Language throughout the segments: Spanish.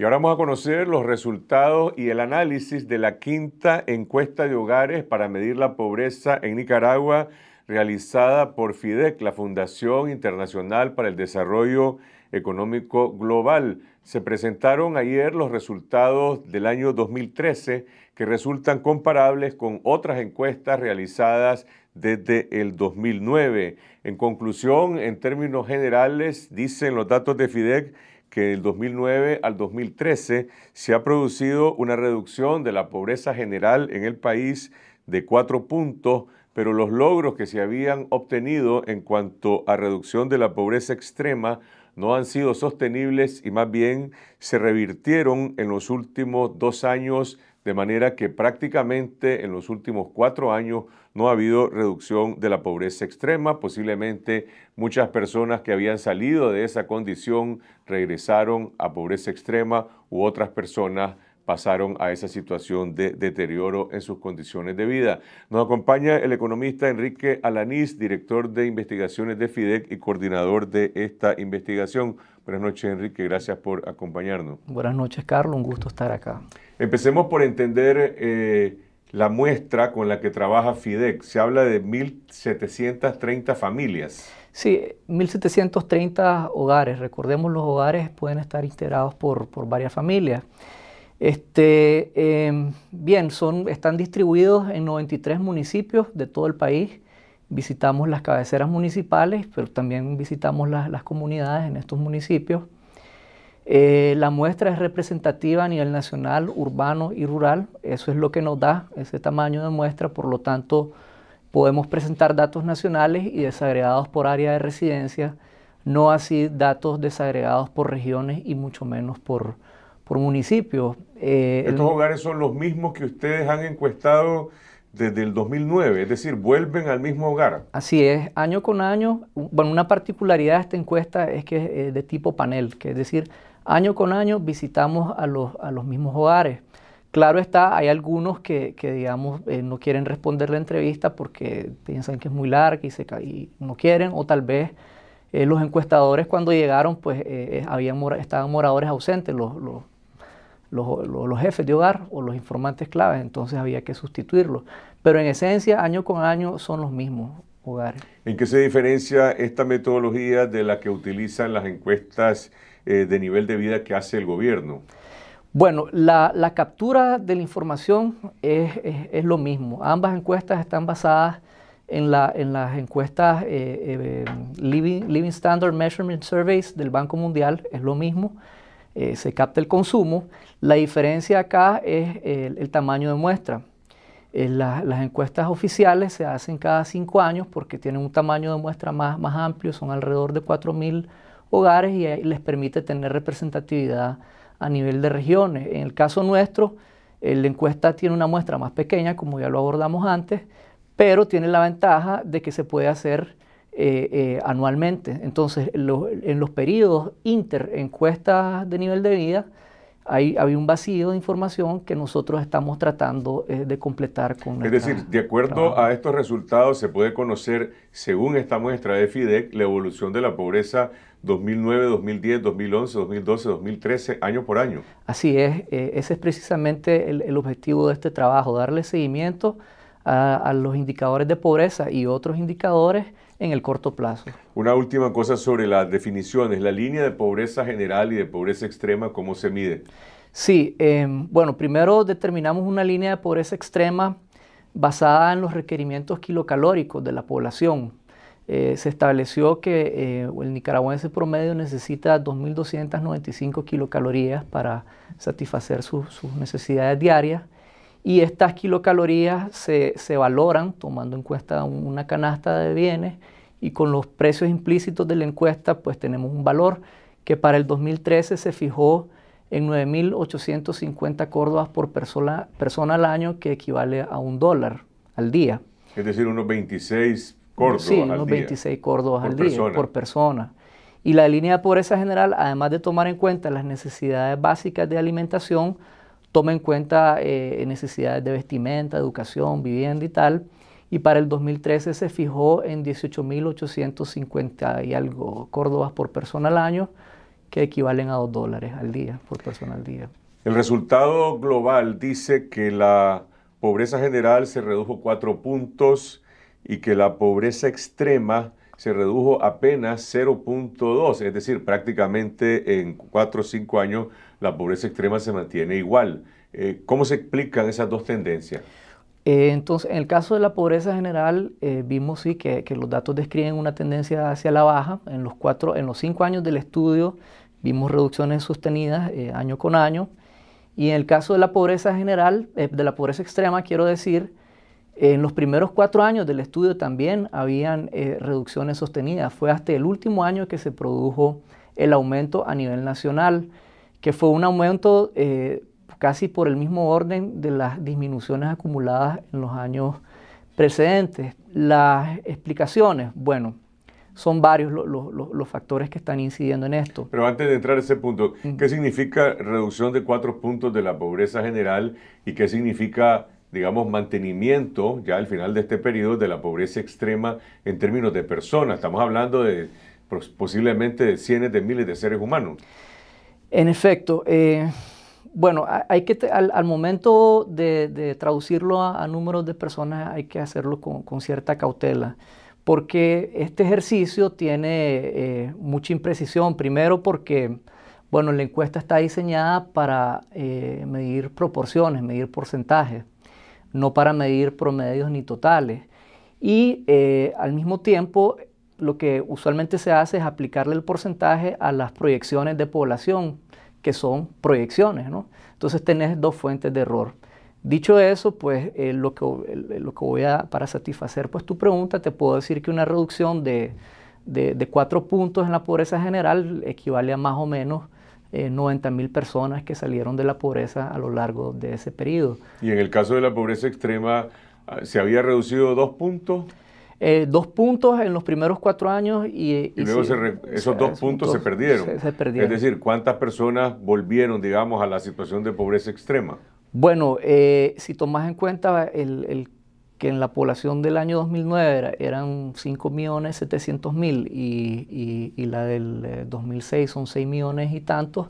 Y ahora vamos a conocer los resultados y el análisis de la quinta encuesta de hogares para medir la pobreza en Nicaragua realizada por FIDEC, la Fundación Internacional para el Desarrollo Económico Global. Se presentaron ayer los resultados del año 2013 que resultan comparables con otras encuestas realizadas desde el 2009. En conclusión, en términos generales, dicen los datos de FIDEC que del 2009 al 2013 se ha producido una reducción de la pobreza general en el país de cuatro puntos, pero los logros que se habían obtenido en cuanto a reducción de la pobreza extrema no han sido sostenibles y más bien se revirtieron en los últimos dos años de manera que prácticamente en los últimos cuatro años no ha habido reducción de la pobreza extrema. Posiblemente muchas personas que habían salido de esa condición regresaron a pobreza extrema u otras personas pasaron a esa situación de deterioro en sus condiciones de vida. Nos acompaña el economista Enrique Alanís, director de investigaciones de FIDEC y coordinador de esta investigación. Buenas noches, Enrique. Gracias por acompañarnos. Buenas noches, Carlos. Un gusto estar acá. Empecemos por entender eh, la muestra con la que trabaja FIDEC. Se habla de 1.730 familias. Sí, 1.730 hogares. Recordemos, los hogares pueden estar integrados por, varias familias. Este, eh, bien, son, están distribuidos en 93 municipios de todo el país visitamos las cabeceras municipales, pero también visitamos las, comunidades en estos municipios. Eh, la muestra es representativa a nivel nacional, urbano y rural. Eso es lo que nos da ese tamaño de muestra. Por lo tanto, podemos presentar datos nacionales y desagregados por área de residencia, no así datos desagregados por regiones y mucho menos por, por municipios. Eh, ¿Estos hogares son los mismos que ustedes han encuestado desde el 2009, es decir, vuelven al mismo hogar. Así es, año con año. Bueno, una particularidad de esta encuesta es que es eh, de tipo panel, que es decir, año con año visitamos a los, a los mismos hogares. Claro está, hay algunos que, digamos, eh, no quieren responder la entrevista porque piensan que es muy larga y, se, y no quieren, o tal vez eh, los encuestadores cuando llegaron, pues eh, habían, estaban moradores ausentes, los los, los, jefes de hogar o los informantes claves, entonces había que sustituirlos. Pero en esencia, año con año son los mismos hogares. ¿En qué se diferencia esta metodología de la que utilizan las encuestas eh, de nivel de vida que hace el gobierno? Bueno, la, la captura de la información es, es, lo mismo. Ambas encuestas están basadas en, la, en las encuestas eh, eh, Living, Living Standard Measurement Surveys del Banco Mundial, es lo mismo. Eh, se capta el consumo. La diferencia acá es el, tamaño de muestra. Eh, las encuestas oficiales se hacen cada cinco años porque tienen un tamaño de muestra más, más amplio, son alrededor de 4.000 hogares y les permite tener representatividad a nivel de regiones. En el caso nuestro, eh, la encuesta tiene una muestra más pequeña, como ya lo abordamos antes, pero tiene la ventaja de que se puede hacer eh, eh, anualmente. Entonces, en los periodos encuestas de nivel de vida, hay, un vacío de información que nosotros estamos tratando eh, de completar con Es decir, de acuerdo a estos resultados, se puede conocer, según esta muestra de FIDEC, la evolución de la pobreza 2009, 2010, 2011, 2012, 2013, año por año. Así es, ese es precisamente el, objetivo de este trabajo, darle seguimiento a los indicadores de pobreza y otros indicadores en el corto plazo. Una última cosa sobre las definiciones, la línea de pobreza general y de pobreza extrema, ¿cómo se mide? Sí, em, bueno, primero determinamos una línea de pobreza extrema basada en los requerimientos kilocalóricos de la población. Eh, se estableció que eh, el nicaragüense promedio necesita 2.295 kilocalorías para satisfacer sus necesidades diarias y estas kilocalorías se, valoran tomando en cuenta una canasta de bienes y con los precios implícitos de la encuesta pues tenemos un valor que para el 2013 se fijó en 9.850 córdobas por persona, persona al año que equivale a un dólar al día. Es decir, unos 26 córdobas al día. Sí, unos 26 córdobas al día por persona. Y la línea de pobreza general, además de tomar en cuenta las necesidades básicas de alimentación, toma en cuenta eh, necesidades de vestimenta, educación, vivienda y tal. Y para el 2013 se fijó en 18.850 y algo córdobas por persona al año, que equivalen a 2 dólares al día, por persona al día. El resultado global dice que la pobreza general se redujo 4 puntos y que la pobreza extrema se redujo apenas 0.2, es decir, prácticamente en 4 o 5 años la pobreza extrema se mantiene igual. Eh, ¿Cómo se explican esas dos tendencias? Eh, entonces, en el caso de la pobreza general, eh, vimos sí que, los datos describen una tendencia hacia la baja. En los, cuatro, en los cinco años del estudio vimos reducciones sostenidas año con año. Y en el caso de la pobreza general, de la pobreza extrema, quiero decir, en los primeros cuatro años del estudio también habían reducciones sostenidas. Fue hasta el último año que se produjo el aumento a nivel nacional que fue un aumento eh, casi por el mismo orden de las disminuciones acumuladas en los años precedentes. Las explicaciones, bueno, son varios los, factores que están incidiendo en esto. Pero antes de entrar a ese punto, mm. ¿qué significa reducción de cuatro puntos de la pobreza general y qué significa, digamos, mantenimiento ya al final de este periodo de la pobreza extrema en términos de personas? Estamos hablando de posiblemente de cientos de miles de seres humanos. En efecto, eh, bueno, hay que al, momento de, traducirlo a, números de personas hay que hacerlo con, cierta cautela, porque este ejercicio tiene eh, mucha imprecisión. Primero porque, bueno, la encuesta está diseñada para eh, medir proporciones, medir porcentajes, no para medir promedios ni totales. Y al mismo tiempo lo que usualmente se hace es aplicarle el porcentaje a las proyecciones de población, que son proyecciones, ¿no? Entonces tenés dos fuentes de error. Dicho eso, pues eh, lo, que, eh, lo que voy a, para satisfacer pues tu pregunta, te puedo decir que una reducción de, de, cuatro puntos en la pobreza general equivale a más o menos 90 eh, mil personas que salieron de la pobreza a lo largo de ese periodo. Y en el caso de la pobreza extrema, ah, ¿se había reducido dos puntos? Eh, dos puntos en los primeros cuatro años y... y, luego esos dos puntos se perdieron. Se, Es decir, ¿cuántas personas volvieron, digamos, a la situación de pobreza extrema? Bueno, eh, si tomás en cuenta el, que en la población del año 2009 eran 5.700.000 y, y, y la del 2006 eh, son 6 millones y tantos,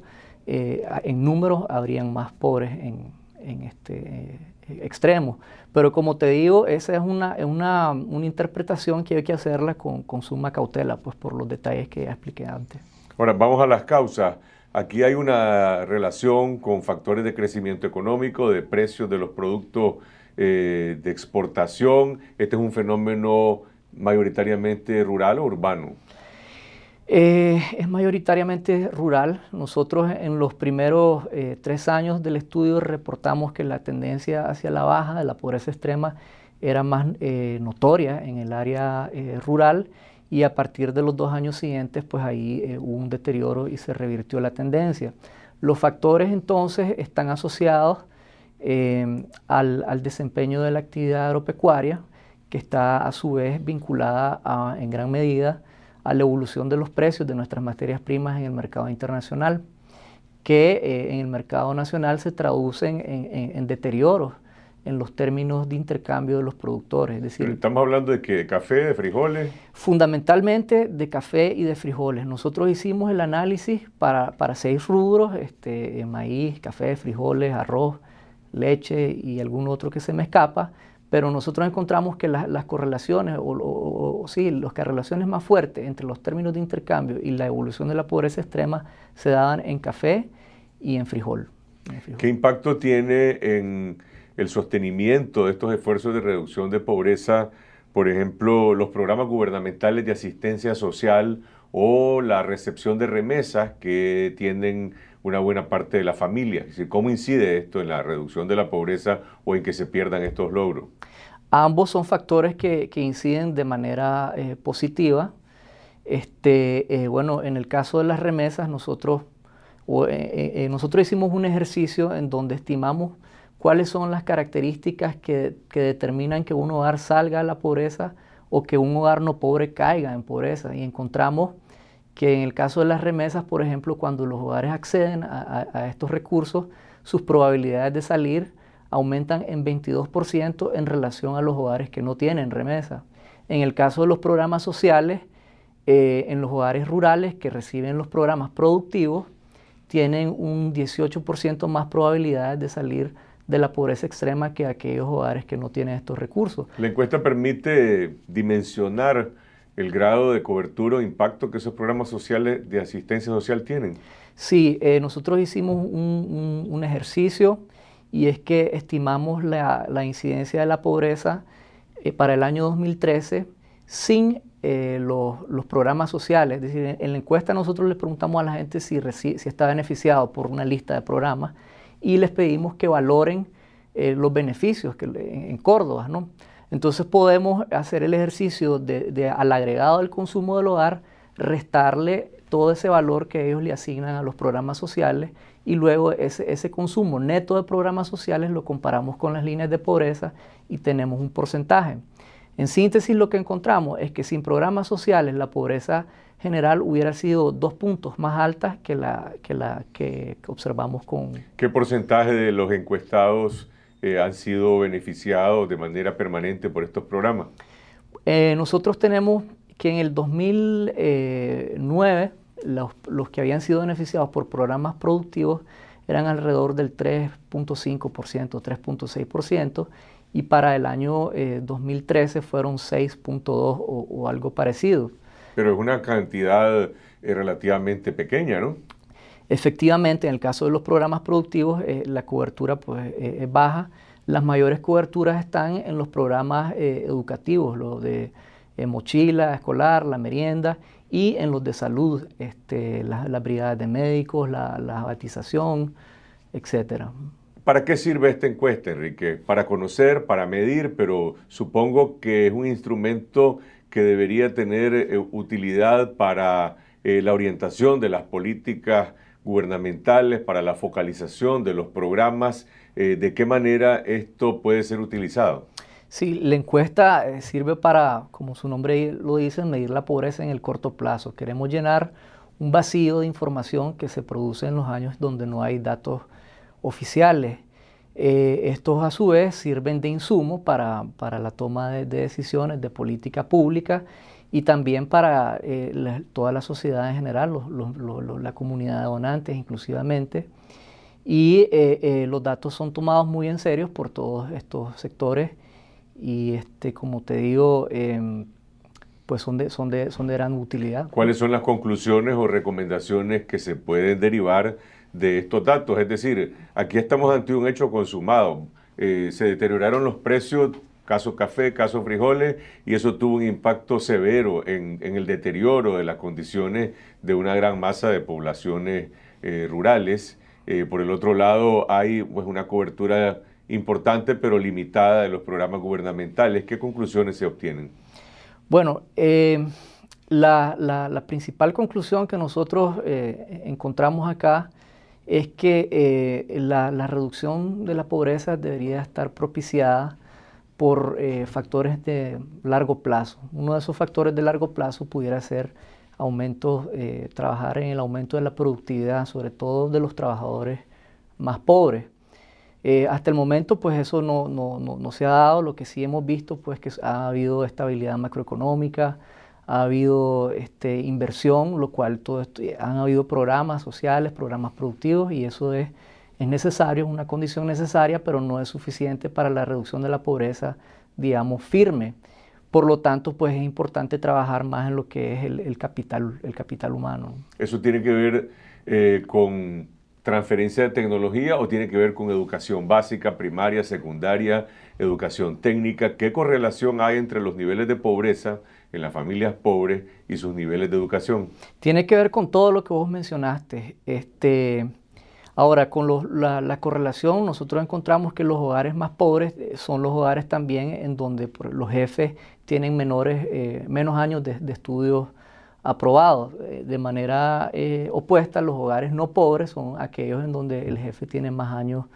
en números habrían más pobres en, en este extremo. Pero como te digo, esa es una, una, una interpretación que hay que hacerla con, suma cautela, pues por los detalles que ya expliqué antes. Ahora, vamos a las causas. Aquí hay una relación con factores de crecimiento económico, de precios de los productos eh, de exportación. Este es un fenómeno mayoritariamente rural o urbano. Eh, es mayoritariamente rural. Nosotros en los primeros eh, tres años del estudio reportamos que la tendencia hacia la baja de la pobreza extrema era más eh, notoria en el área rural y a partir de los dos años siguientes pues ahí hubo un deterioro y se revirtió la tendencia. Los factores entonces están asociados al, desempeño de la actividad agropecuaria que está a su vez vinculada en gran medida a la evolución de los precios de nuestras materias primas en el mercado internacional, que eh, en el mercado nacional se traducen en, en, en deterioros en los términos de intercambio de los productores. Es decir, estamos hablando de que de café, de frijoles. Fundamentalmente de café y de frijoles. Nosotros hicimos el análisis para, seis rubros, este, eh, maíz, café, frijoles, arroz, leche y algún otro que se me escapa, pero nosotros encontramos que las correlaciones, o, sí, las correlaciones más fuertes entre los términos de intercambio y la evolución de la pobreza extrema se daban en café y En frijol. ¿Qué impacto tiene en el sostenimiento de estos esfuerzos de reducción de pobreza, por ejemplo, los programas gubernamentales de asistencia social o la recepción de remesas que tienen una buena parte de la familia. ¿cómo incide esto en la reducción de la pobreza o en que se pierdan estos logros? Ambos son factores que, inciden de manera eh, positiva. Este, eh, bueno, en el caso de las remesas, nosotros, eh, nosotros hicimos un ejercicio en donde estimamos cuáles son las características que, que determinan que un hogar salga a la pobreza o que un hogar no pobre caiga en pobreza. Y encontramos que en el caso de las remesas, por ejemplo, cuando los hogares acceden a, estos recursos, sus probabilidades de salir aumentan en 22% en relación a los hogares que no tienen remesa. En el caso de los programas sociales, eh, en los hogares rurales que reciben los programas productivos, tienen un 18% más probabilidades de salir de la pobreza extrema que aquellos hogares que no tienen estos recursos. La encuesta permite dimensionar el grado de cobertura o impacto que esos programas sociales de asistencia social tienen. Sí, eh, nosotros hicimos un, ejercicio y es que estimamos la, incidencia de la pobreza eh, para el año 2013 sin eh, los, programas sociales. Es decir, en la encuesta nosotros les preguntamos a la gente si, si está beneficiado por una lista de programas y les pedimos que valoren eh, los beneficios que, en, Córdoba. ¿no? Entonces podemos hacer el ejercicio de, al agregado del consumo del hogar, restarle todo ese valor que ellos le asignan a los programas sociales y luego ese, ese, consumo neto de programas sociales lo comparamos con las líneas de pobreza y tenemos un porcentaje. En síntesis lo que encontramos es que sin programas sociales la pobreza general hubiera sido dos puntos más altas que la que, la, que observamos con... ¿Qué porcentaje de los encuestados eh, han sido beneficiados de manera permanente por estos programas? Eh, nosotros tenemos que en el 2009 eh, los, que habían sido beneficiados por programas productivos eran alrededor del 3.5%, 3.6%, y para el año 2013 fueron 6.2 o algo parecido pero es una cantidad eh, relativamente pequeña, ¿no? Efectivamente, en el caso de los programas productivos, eh, la cobertura pues, eh, es baja. Las mayores coberturas están en los programas educativos, los de mochila escolar, la merienda, y en los de salud, este, las, brigadas de médicos, la, batización, etcétera. ¿Para qué sirve esta encuesta, Enrique? Para conocer, para medir, pero supongo que es un instrumento que debería tener eh, utilidad para eh, la orientación de las políticas gubernamentales, para la focalización de los programas, eh, de qué manera esto puede ser utilizado. Sí, la encuesta sirve para, como su nombre lo dice, medir la pobreza en el corto plazo. Queremos llenar un vacío de información que se produce en los años donde no hay datos oficiales. Eh, estos a su vez sirven de insumo para, para la toma de, decisiones de política pública y también para eh, toda la sociedad en general, la comunidad de donantes inclusivamente. Y eh, los datos son tomados muy en serio por todos estos sectores y este, como te digo, em, pues son son, son de gran utilidad. ¿Cuáles son las conclusiones o recomendaciones que se pueden derivar? de estos datos. Es decir, aquí estamos ante un hecho consumado. Eh, se deterioraron los precios, casos café, casos frijoles, y eso tuvo un impacto severo en, el deterioro de las condiciones de una gran masa de poblaciones eh, rurales. Eh, por el otro lado, hay pues, una cobertura importante pero limitada de los programas gubernamentales. ¿Qué conclusiones se obtienen? Bueno, la, principal conclusión que nosotros encontramos acá es que eh, la, reducción de la pobreza debería estar propiciada por eh, factores de largo plazo. Uno de esos factores de largo plazo pudiera ser aumentos, eh, trabajar en el aumento de la productividad, sobre todo de los trabajadores más pobres. hasta el momento, pues eso no, no, se ha dado. Lo que sí hemos visto, pues que ha habido estabilidad macroeconómica, ha habido este, inversión, lo cual todo esto, eh, han habido programas sociales, programas productivos y eso es, es necesario, es una condición necesaria, pero no es suficiente para la reducción de la pobreza, digamos, firme. Por lo tanto, pues es importante trabajar más en lo que es el, capital, el capital humano. ¿Eso tiene que ver eh, con transferencia de tecnología o tiene que ver con educación básica, primaria, secundaria, educación técnica? ¿Qué correlación hay entre los niveles de pobreza? en las familias pobres y sus niveles de educación. Tiene que ver con todo lo que vos mencionaste. Este, ahora, con la, correlación, nosotros encontramos que los hogares más pobres eh, son los hogares también en donde los jefes tienen menores, eh, menos años de, estudios aprobados. Eh, de manera opuesta, los hogares no pobres son aquellos en donde el jefe tiene más años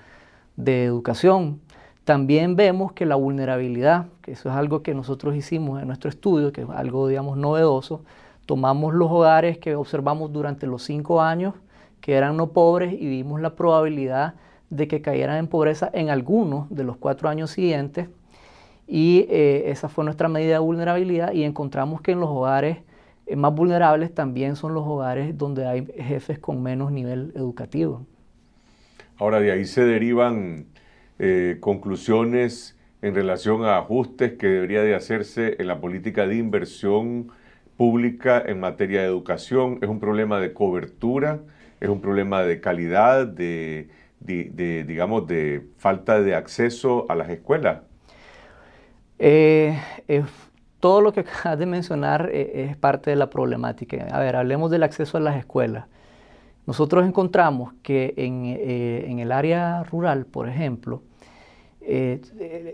de educación. También vemos que la vulnerabilidad, que eso es algo que nosotros hicimos en nuestro estudio, que es algo, digamos, novedoso, tomamos los hogares que observamos durante los cinco años, que eran no pobres, y vimos la probabilidad de que cayeran en pobreza en algunos de los cuatro años siguientes. Y eh, esa fue nuestra medida de vulnerabilidad y encontramos que en los hogares eh, más vulnerables también son los hogares donde hay jefes con menos nivel educativo. Ahora, de ahí se derivan eh, conclusiones en relación a ajustes que debería de hacerse en la política de inversión pública en materia de educación. Es un problema de cobertura, es un problema de calidad, de, digamos, de falta de acceso a las escuelas. Eh, todo lo que acabas de mencionar eh, es parte de la problemática. A ver, hablemos del acceso a las escuelas. Nosotros encontramos que en el área rural, por ejemplo, eh,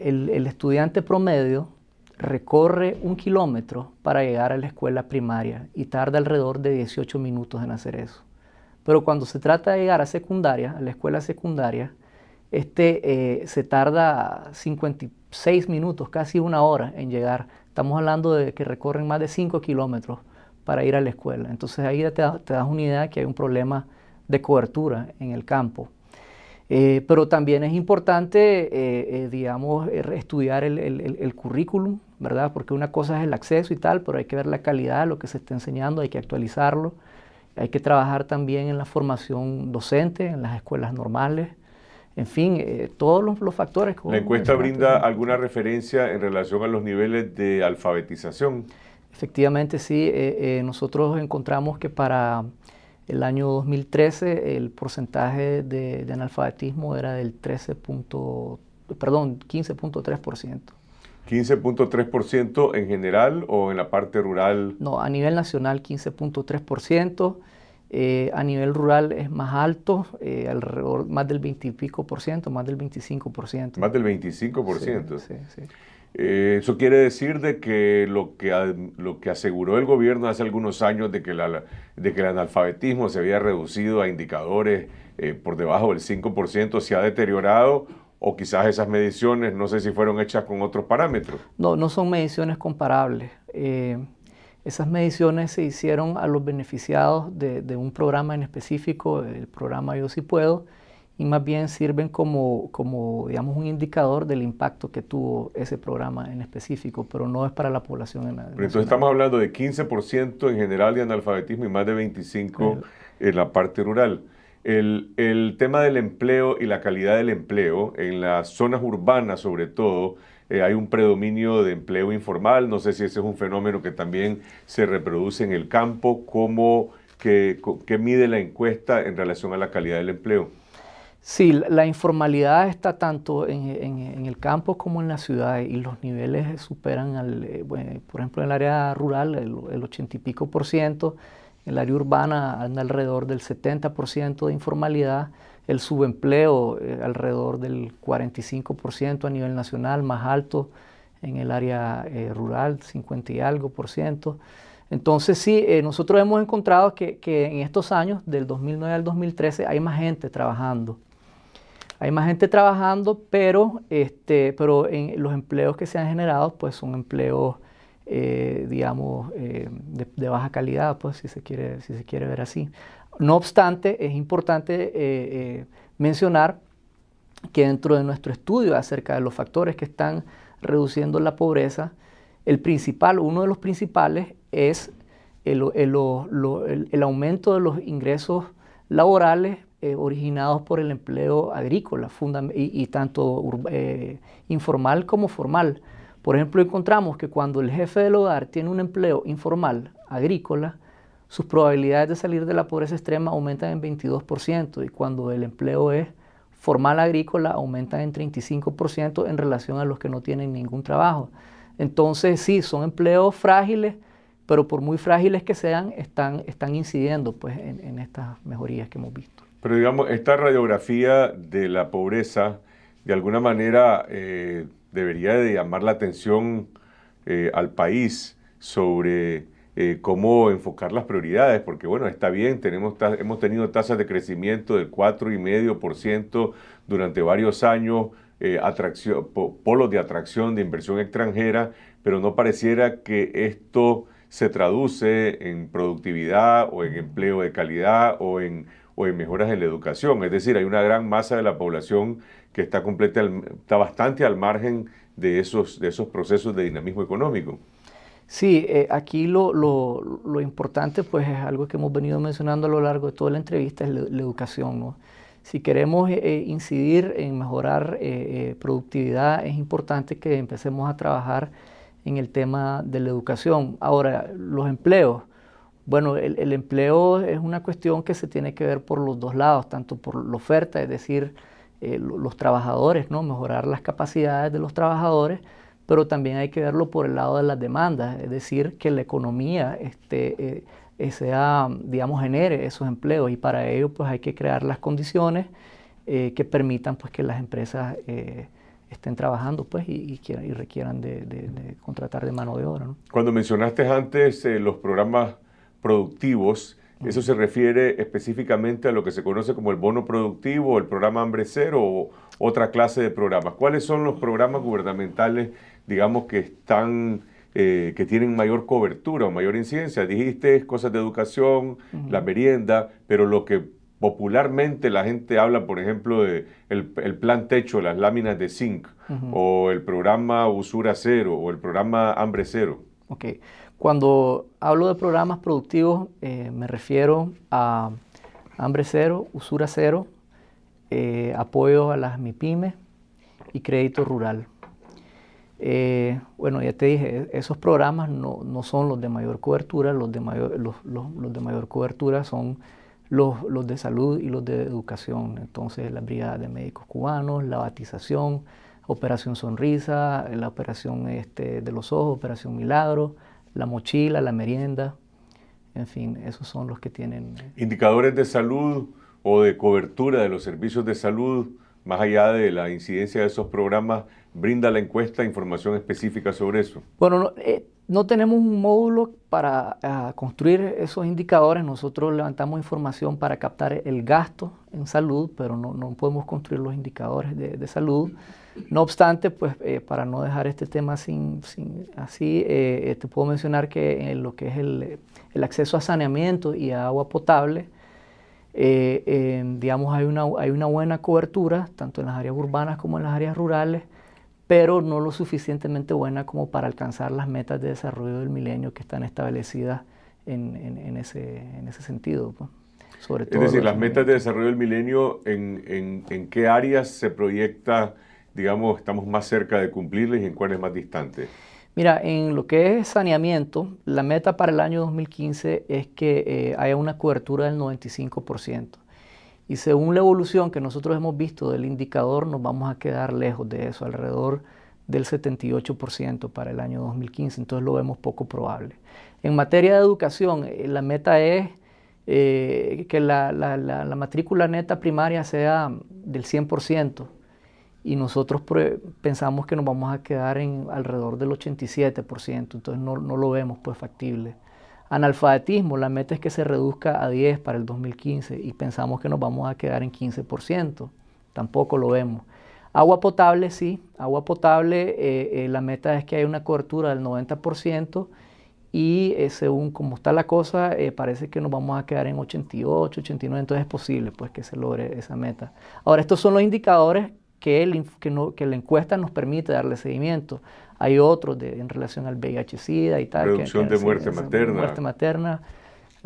el, estudiante promedio recorre un kilómetro para llegar a la escuela primaria y tarda alrededor de 18 minutos en hacer eso. Pero cuando se trata de llegar a secundaria, a la escuela secundaria, este eh, se tarda 56 minutos, casi una hora en llegar. Estamos hablando de que recorren más de 5 kilómetros para ir a la escuela. Entonces ahí te, te das una idea que hay un problema de cobertura en el campo. Eh, pero también es importante, eh, eh, digamos, estudiar el, currículum, ¿verdad? Porque una cosa es el acceso y tal, pero hay que ver la calidad de lo que se está enseñando, hay que actualizarlo. Hay que trabajar también en la formación docente, en las escuelas normales. En fin, todos los, factores. Como ¿La encuesta brinda alguna referencia en relación a los niveles de alfabetización? Efectivamente, sí. nosotros encontramos que para el año 2013 el porcentaje de, analfabetismo era del 13. perdón, 15.3%. 15.3% en general o en la parte rural? No, a nivel nacional 15.3%. Eh, a nivel rural es más alto, eh, alrededor más del 20 y pico por ciento, más del 25 por ciento. Más del 25 por sí, sí. Eh, eso quiere decir de que lo, que aseguró el gobierno hace algunos años de que, el analfabetismo se había reducido a indicadores eh, por debajo del 5% se ha deteriorado o quizás esas mediciones, no sé si fueron hechas con otros parámetros. No, no son mediciones comparables. Eh, esas mediciones se hicieron a los beneficiados de, de un programa en específico, el programa Yo Sí Puedo, y más bien sirven como, digamos, un indicador del impacto que tuvo ese programa en específico, pero no es para la población en la, Entonces estamos hablando de 15% en general de analfabetismo y más de 25% en la parte rural. El, tema del empleo y la calidad del empleo, en las zonas urbanas sobre todo, eh, hay un predominio de empleo informal, no sé si ese es un fenómeno que también se reproduce en el campo, ¿cómo que, que mide la encuesta en relación a la calidad del empleo? Sí, la informalidad está tanto en, el campo como en la ciudad y los niveles superan, al, eh, por ejemplo, en el área rural el, 80 y pico por ciento, en el área urbana anda alrededor del 70 por ciento de informalidad, el subempleo eh, alrededor del 45 por ciento a nivel nacional, más alto en el área eh, rural, 50 y algo por ciento. Entonces sí, nosotros hemos encontrado que, que, en estos años, del 2009 al 2013, hay más gente trabajando hay más gente trabajando, pero, este, pero en los empleos que se han generado pues son empleos, eh, digamos, eh, de, baja calidad, pues si se, quiere, si se quiere ver así. No obstante, es importante eh, mencionar que dentro de nuestro estudio acerca de los factores que están reduciendo la pobreza, el principal, uno de los principales es el aumento de los ingresos laborales eh, originados por el empleo agrícola, y, y, tanto eh, informal como formal. Por ejemplo, encontramos que cuando el jefe del hogar tiene un empleo informal agrícola, sus probabilidades de salir de la pobreza extrema aumentan en 22% y cuando el empleo es formal agrícola aumentan en 35% en relación a los que no tienen ningún trabajo. Entonces, sí, son empleos frágiles, pero por muy frágiles que sean, están, están incidiendo pues, en estas mejorías que hemos visto. Pero digamos, esta radiografía de la pobreza, de alguna manera, eh, debería de llamar la atención eh, al país sobre eh, cómo enfocar las prioridades, porque bueno, está bien, tenemos, hemos tenido tasas de crecimiento del 4,5% durante varios años, atracción, polos de atracción de inversión extranjera, pero no pareciera que esto se traduce en productividad o en empleo de calidad o en o en mejoras en la educación. Es decir, hay una gran masa de la población que está, completa, está bastante al margen de esos, de esos procesos de dinamismo económico. Sí, eh, aquí lo, importante pues es algo que hemos venido mencionando a lo largo de toda la entrevista, es la, educación. Si queremos eh, eh, incidir en mejorar productividad, es importante que empecemos a trabajar en el tema de la educación. Ahora, los empleos. Bueno, el, empleo es una cuestión que se tiene que ver por los dos lados, tanto por la oferta, es decir, eh, los trabajadores, ¿no? mejorar las capacidades de los trabajadores, pero también hay que verlo por el lado de las demandas, es decir, que la economía este, eh, eh, sea, digamos, genere esos empleos y para ello pues hay que crear las condiciones que permitan pues que las empresas estén trabajando pues y, y requieran de, contratar de mano de obra. Cuando mencionaste antes los programas productivos. Eso se refiere específicamente a lo que se conoce como el bono productivo, el programa hambre cero o otra clase de programas. ¿Cuáles son los programas gubernamentales, digamos, que están eh, que tienen mayor cobertura o mayor incidencia? Dijiste cosas de educación, la merienda, pero lo que popularmente la gente habla, por ejemplo, de el, plan techo, las láminas de zinc, o el programa usura cero, o el programa hambre cero. Ok. Cuando hablo de programas productivos, eh, me refiero a hambre cero, usura cero, eh, apoyo a las mipymes y crédito rural. Eh, bueno, ya te dije, esos programas no, son los de mayor cobertura, los de mayor, de mayor cobertura son los, de salud y los de educación. Entonces, la Brigada de Médicos Cubanos, la batización, Operación Sonrisa, la Operación este, de los Ojos, Operación Milagro, la mochila, la merienda, en fin, esos son los que tienen. Eh. Indicadores de salud o de cobertura de los servicios de salud, más allá de la incidencia de esos programas, brinda la encuesta información específica sobre eso. Bueno, no, eh, tenemos un módulo para ah, construir esos indicadores. Nosotros levantamos información para captar el gasto en salud, pero no, podemos construir los indicadores de salud. No obstante, pues eh, para no dejar este tema sin, así, eh, eh, te puedo mencionar que en lo que es el, acceso a saneamiento y a agua potable, digamos, hay una, hay una buena cobertura, tanto en las áreas urbanas como en las áreas rurales, pero no lo suficientemente buena como para alcanzar las metas de desarrollo del milenio que están establecidas en, en, ese, sentido. Pues. es decir, las metas de desarrollo del milenio, ¿en, en qué áreas se proyecta? digamos, estamos más cerca de cumplirles y en cuáles más distantes? Mira, en lo que es saneamiento, la meta para el año 2015 es que eh, haya una cobertura del 95%. Y según la evolución que nosotros hemos visto del indicador, nos vamos a quedar lejos de eso, alrededor del 78% para el año 2015, entonces lo vemos poco probable. En materia de educación, eh, la meta es eh, que la matrícula neta primaria sea del 100% y nosotros pensamos que nos vamos a quedar en alrededor del 87%, entonces no, lo vemos pues factible. Analfabetismo, la meta es que se reduzca a 10 para el 2015 y pensamos que nos vamos a quedar en 15%, tampoco lo vemos. Agua potable, sí, agua potable, eh, eh, la meta es que hay una cobertura del 90% y eh, según como está la cosa, parece que nos vamos a quedar en 88, 89, entonces es posible pues que se logre esa meta. Ahora, estos son los indicadores que, el, que, la encuesta nos permite darle seguimiento. Hay otros de, en relación al VIH-Sida y tal. Reducción de muerte materna. Muerte materna,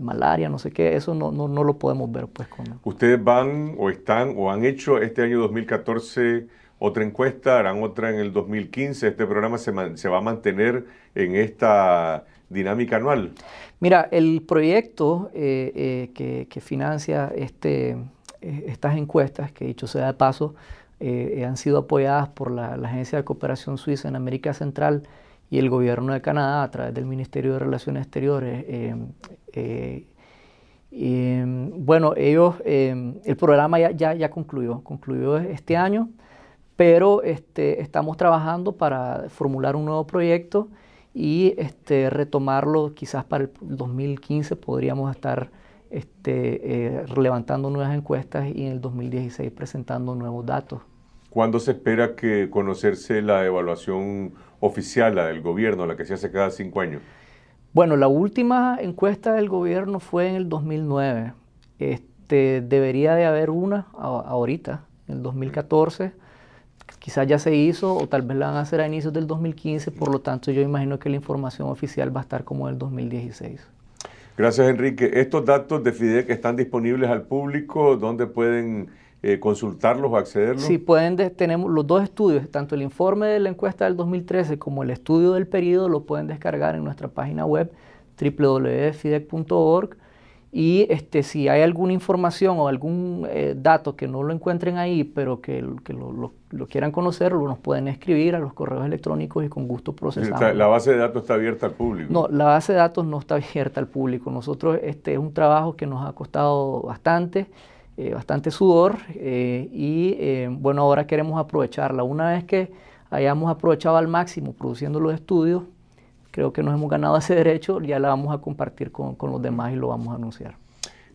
malaria, no sé qué. Eso no, no, no lo podemos ver. pues con... Ustedes van o están o han hecho este año 2014 otra encuesta, harán otra en el 2015. Este programa se, va a mantener en esta dinámica anual. Mira, el proyecto eh, eh, que, financia este, eh, estas encuestas, que dicho sea de paso, eh, eh, han sido apoyadas por la, Agencia de Cooperación Suiza en América Central y el Gobierno de Canadá a través del Ministerio de Relaciones Exteriores. Eh, mm, bueno, ellos, el programa ya, ya, concluyó, concluyó este año, pero este, estamos trabajando para formular un nuevo proyecto y este, retomarlo quizás para el 2015 podríamos estar este, levantando nuevas encuestas y en el 2016 presentando nuevos datos. ¿Cuándo se espera que conocerse la evaluación oficial, la del gobierno, la que se hace cada cinco años? Bueno, la última encuesta del gobierno fue en el 2009. Este, debería de haber una ahorita, en el 2014. Quizás ya se hizo o tal vez la van a hacer a inicios del 2015, por lo tanto yo imagino que la información oficial va a estar como en el 2016. Gracias, Enrique. Estos datos de FIDEC están disponibles al público, ¿Dónde pueden eh, consultarlos o accederlos? Sí, pueden, tenemos los dos estudios, tanto el informe de la encuesta del 2013 como el estudio del periodo, lo pueden descargar en nuestra página web www.fidec.org. Y este, si hay alguna información o algún eh, dato que no lo encuentren ahí, pero que, que lo, lo, quieran conocer, lo nos pueden escribir a los correos electrónicos y con gusto procesamos. ¿La base de datos está abierta al público? No, la base de datos no está abierta al público. Nosotros, este es un trabajo que nos ha costado bastante. Eh, bastante sudor eh, y eh, bueno, ahora queremos aprovecharla. Una vez que hayamos aprovechado al máximo produciendo los estudios, creo que nos hemos ganado ese derecho, ya la vamos a compartir con, los demás y lo vamos a anunciar.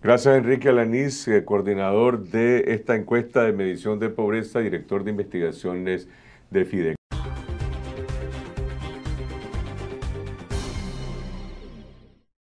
Gracias Enrique Alaniz, coordinador de esta encuesta de medición de pobreza, director de investigaciones de FIDE.